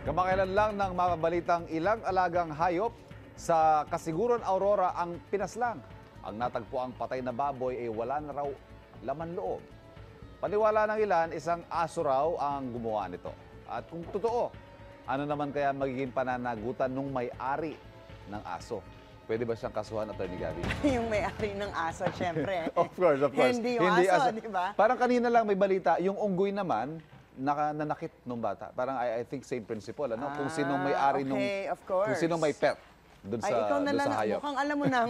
Kamakailan lang ng mababalitang ilang alagang hayop sa Kasiguran Aurora ang pinaslang. Ang natagpuang patay na baboy ay wala na raw laman loob. Paniwala ng ilan, isang aso raw ang gumawa nito. At kung totoo, ano naman kaya magiging pananagutan ng may-ari ng aso? Pwede ba siyang kasuhan, Atty. Gabby? yung may-ari ng aso, syempre. of course, of course. Hindi yung Hindi aso, aso. di ba? Parang kanina lang may balita, yung unggoy naman, naka, nanakit nung bata. Parang I, I think same principle. Ano? Ah, kung sino may ari okay, nung... Kung sino may pet dun sa, Ay, ikaw na dun lang. Mukhang alam mo nang...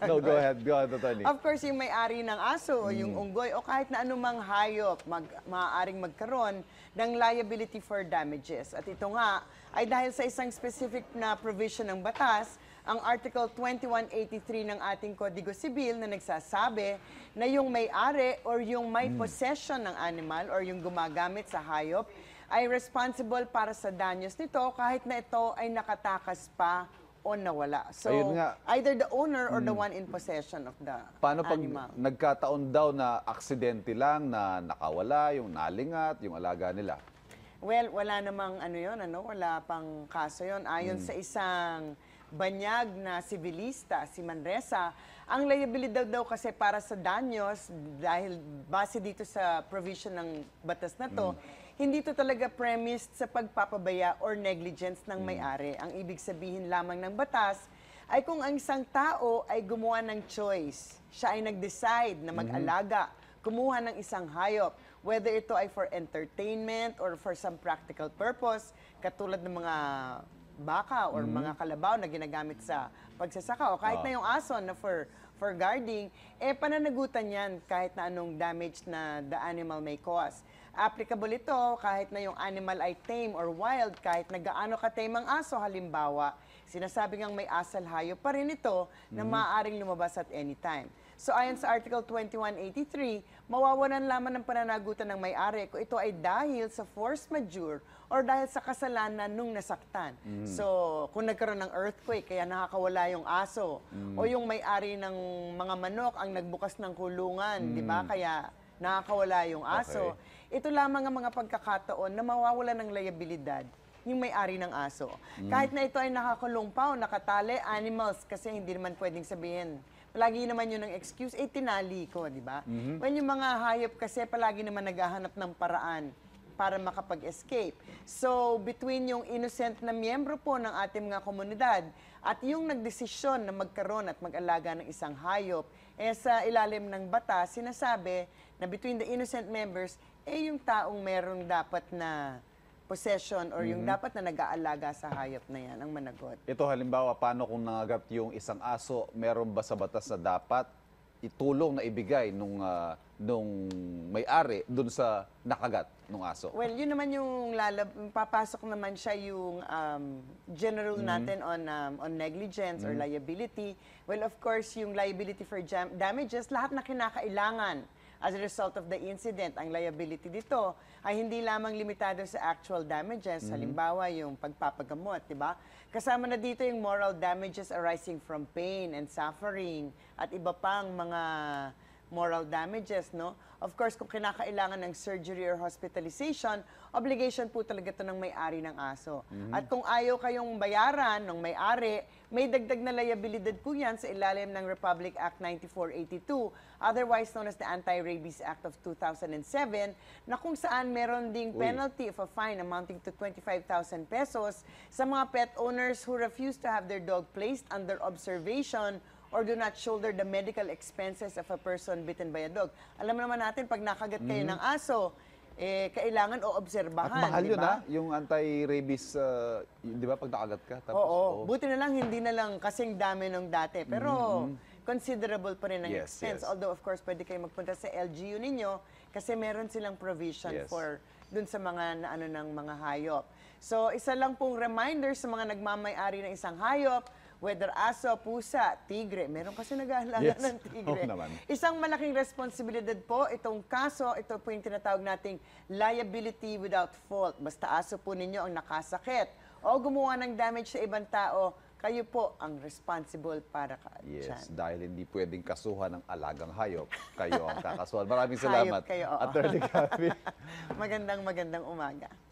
no, go ahead. Go ahead, attorney. Of course, yung may-ari ng aso, o yung mm. unggoy, o kahit na anumang hayop, mag, maaaring magkaroon ng liability for damages. At ito nga, ay dahil sa isang specific na provision ng batas, ang Article 2183 ng ating Kodigo Sibil na nagsasabi na yung may-ari or yung may mm. possession ng animal or yung gumagamit sa hayop ay responsible para sa danyos nito kahit na ito ay nakatakas pa o nawala. So, nga. either the owner or the hmm. one in possession of the Paano pag animal. nagkataon daw na aksidente lang, na nakawala, yung nalingat, yung alaga nila? Well, wala namang ano yon ano, wala pang kaso yon Ayon hmm. sa isang banyag na sibilista, si Manresa. Ang liability daw daw kasi para sa danyos, dahil base dito sa provision ng batas na to, mm. hindi to talaga premised sa pagpapabaya or negligence ng mm. may-ari. Ang ibig sabihin lamang ng batas, ay kung ang isang tao ay gumawa ng choice, siya ay nag-decide na mm-hmm. mag-alaga, kumuha ng isang hayop, whether ito ay for entertainment or for some practical purpose, katulad ng mga baka or hmm. mga kalabaw na ginagamit sa pagsasaka o kahit ah. na yung aso na for for guarding, eh pananagutan yan kahit na anong damage na the animal may cause. Applicable ito kahit na yung animal ay tame or wild, kahit na gaano ka-tame ang aso halimbawa, sinasabi ngang may asal hayop pa rin ito na hmm. maaaring lumabas at any time. So ayon sa Article 2183, mawawalan lamang ng pananagutan ng may-ari kung ito ay dahil sa force majeure or dahil sa kasalanan nung nasaktan. Mm. So kung nagkaroon ng earthquake kaya nakakawala yung aso mm. o yung may-ari ng mga manok ang nagbukas ng kulungan, mm. 'di ba? Mm. Kaya nakakawala yung aso. Okay. Ito lamang ang mga pagkakataon na mawawalan ng liabilidad yung may-ari ng aso. Mm. Kahit na ito ay nakakulong pa o nakatali, animals, kasi hindi naman pwedeng sabihin palagi naman yun ang excuse, eh tinali ko, di ba? Mm-hmm. When yung mga hayop kasi palagi naman naghahanap ng paraan para makapag-escape. So, between yung innocent na miyembro po ng ating mga komunidad at yung nagdesisyon na magkaroon at mag-alaga ng isang hayop, eh sa ilalim ng bata, sinasabi na between the innocent members, eh yung taong merong dapat na possession or yung mm-hmm. dapat na nag-aalaga sa hayop na yan ang managot. Ito halimbawa, paano kung nangagat yung isang aso, meron ba sa batas na dapat itulong na ibigay nung, ah, nung may-ari dun sa nakagat nung aso? Well, yun naman yung lalab, papasok naman siya yung um, general mm-hmm. natin on um, on negligence or mm-hmm. liability. Well, of course, yung liability for jam- damages, lahat na kinakailangan As a result of the incident, ang liability dito ay hindi lamang limitado sa actual damages, mm-hmm. halimbawa yung pagpapagamot, di ba? Kasama na dito yung moral damages arising from pain and suffering at iba pang mga moral damages, no? Of course, kung kinakailangan ng surgery or hospitalization, obligation po talaga ito ng may-ari ng aso. Mm-hmm. At kung ayaw kayong bayaran ng may-ari, may dagdag na liabilidad po yan sa ilalim ng Republic Act 9482, otherwise known as the Anti-Rabies Act of 2007, na kung saan meron ding penalty Uy. of a fine amounting to 25,000 pesos sa mga pet owners who refuse to have their dog placed under observation or do not shoulder the medical expenses of a person bitten by a dog. Alam naman natin, pag nakagat kayo mm-hmm. ng aso, eh, kailangan o obserbahan. At mahal di yun ha, ba? Ah, yung anti-rabies, uh, ah, yun, di ba, pag nakagat ka. Tapos, Oo, oo. Oh. buti na lang, hindi na lang kasing dami nung dati. Pero mm-hmm. considerable pa rin ang Yes, expense. yes. Although, of course, pwede kayo magpunta sa LGU ninyo kasi meron silang provision Yes. for dun sa mga na, ano ng mga hayop. So, isa lang pong reminder sa mga nagmamay-ari ng isang hayop, whether aso, pusa, tigre. Meron kasi nag aalala yes. ng tigre. Oh, naman. Isang malaking responsibilidad po itong kaso, ito po yung tinatawag nating liability without fault. Basta aso po ninyo ang nakasakit o gumawa ng damage sa ibang tao, kayo po ang responsible para ka Yes, dyan. dahil hindi pwedeng kasuhan ng alagang hayop, kayo ang kakasuhan. Maraming salamat, hayop kayo, oo. Attorney Gabi. magandang magandang umaga.